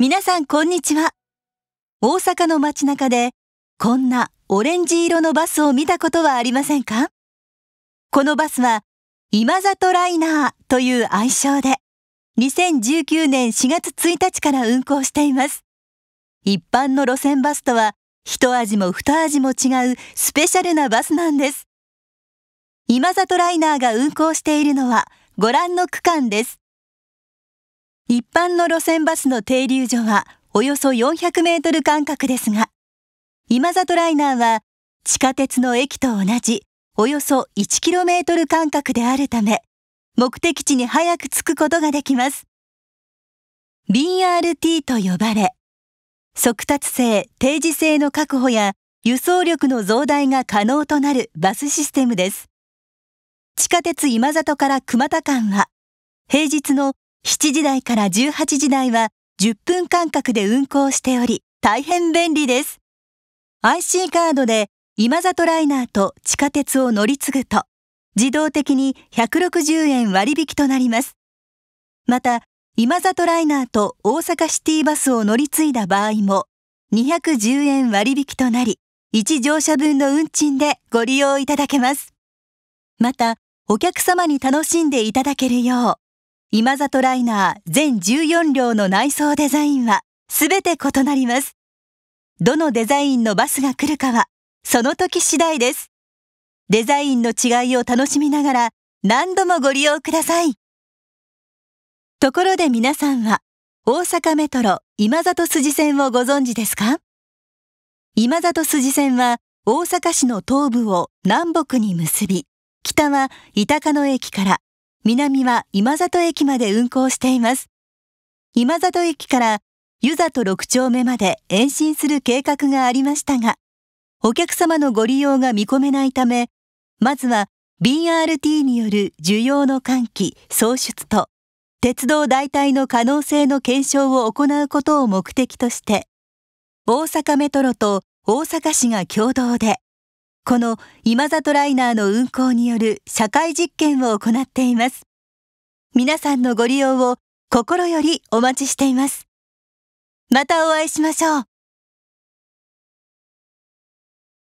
皆さんこんにちは。大阪の街中でこんなオレンジ色のバスを見たことはありませんかこのバスは今里ライナーという愛称で2019年4月1日から運行しています。一般の路線バスとは一味も二味も違うスペシャルなバスなんです。今里ライナーが運行しているのはご覧の区間です。一般の路線バスの停留所はおよそ400メートル間隔ですが、今里ライナーは地下鉄の駅と同じおよそ1トル間隔であるため、目的地に早く着くことができます。BRT と呼ばれ、速達性、定時性の確保や輸送力の増大が可能となるバスシステムです。地下鉄今里から熊田間は、平日の7時台から18時台は10分間隔で運行しており、大変便利です。IC カードで今里ライナーと地下鉄を乗り継ぐと、自動的に160円割引となります。また、今里ライナーと大阪シティバスを乗り継いだ場合も、210円割引となり、1乗車分の運賃でご利用いただけます。また、お客様に楽しんでいただけるよう今里ライナー全14両の内装デザインは全て異なります。どのデザインのバスが来るかはその時次第です。デザインの違いを楽しみながら何度もご利用ください。ところで皆さんは大阪メトロ今里筋線をご存知ですか今里筋線は大阪市の東部を南北に結び、北は板野駅から南は今里駅まで運行しています。今里駅から湯里6丁目まで延伸する計画がありましたが、お客様のご利用が見込めないため、まずは BRT による需要の喚起、創出と、鉄道代替の可能性の検証を行うことを目的として、大阪メトロと大阪市が共同でこの今里ライナーの運行による社会実験を行っています。皆さんのご利用を心よりお待ちしています。またお会いしましょう。